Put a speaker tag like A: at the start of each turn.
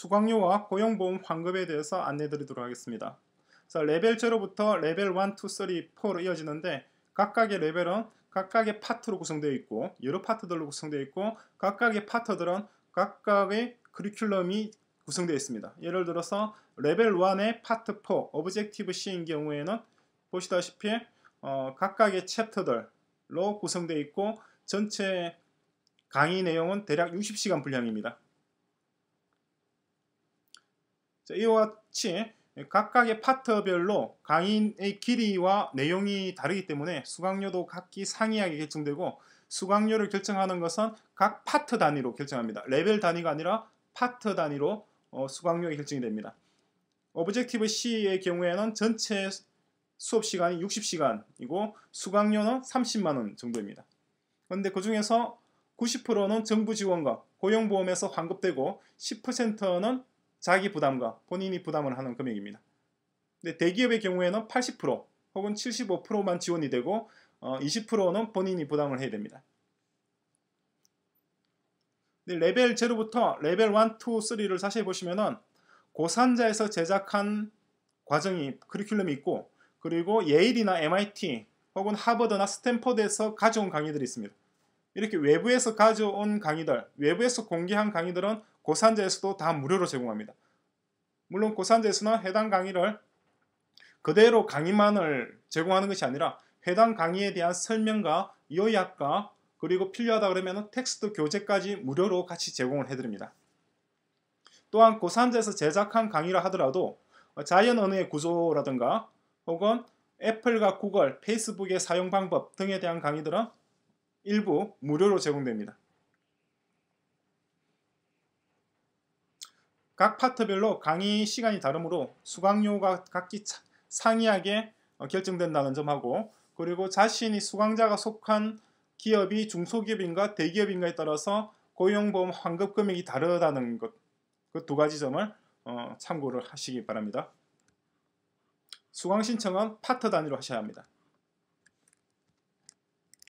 A: 수강료와 고용보험 환급에 대해서 안내드리도록 하겠습니다. 자, 레벨 0부터 레벨 1, 2, 3, 4로 이어지는데 각각의 레벨은 각각의 파트로 구성되어 있고 여러 파트들로 구성되어 있고 각각의 파트들은 각각의 커리큘럼이 구성되어 있습니다. 예를 들어서 레벨 1의 파트 4 오브젝티브 C인 경우에는 보시다시피 어, 각각의 챕터들로 구성되어 있고 전체 강의 내용은 대략 60시간 분량입니다. 이와 같이 각각의 파트별로 강의의 길이와 내용이 다르기 때문에 수강료도 각기 상이하게 결정되고 수강료를 결정하는 것은 각 파트 단위로 결정합니다. 레벨 단위가 아니라 파트 단위로 어, 수강료가 결정이 됩니다. 오브젝티브 C의 경우에는 전체 수업 시간이 60시간이고 수강료는 30만원 정도입니다. 그런데 그 중에서 90%는 정부 지원과 고용보험에서 환급되고 10%는 자기 부담과 본인이 부담을 하는 금액입니다. 근데 대기업의 경우에는 80% 혹은 75%만 지원이 되고 어, 20%는 본인이 부담을 해야 됩니다. 레벨 0부터 레벨 1, 2, 3를 사실 보시면은 고산자에서 제작한 과정이 커리큘럼이 있고 그리고 예일이나 MIT 혹은 하버드나 스탠퍼드에서 가져온 강의들이 있습니다. 이렇게 외부에서 가져온 강의들, 외부에서 공개한 강의들은 고산제에서도 다 무료로 제공합니다. 물론 고산제에서는 해당 강의를 그대로 강의만을 제공하는 것이 아니라 해당 강의에 대한 설명과 요약과 그리고 필요하다 그러면 텍스트 교재까지 무료로 같이 제공을 해드립니다. 또한 고산제에서 제작한 강의라 하더라도 자연 언어의 구조라든가 혹은 애플과 구글, 페이스북의 사용 방법 등에 대한 강의들은 일부 무료로 제공됩니다. 각 파트별로 강의 시간이 다르므로 수강료가 각기 상이하게 어, 결정된다는 점하고 그리고 자신이 수강자가 속한 기업이 중소기업인가 대기업인가에 따라서 고용보험 환급 금액이 다르다는 것, 그 두 가지 점을 어, 참고를 하시기 바랍니다. 수강 신청은 파트 단위로 하셔야 합니다.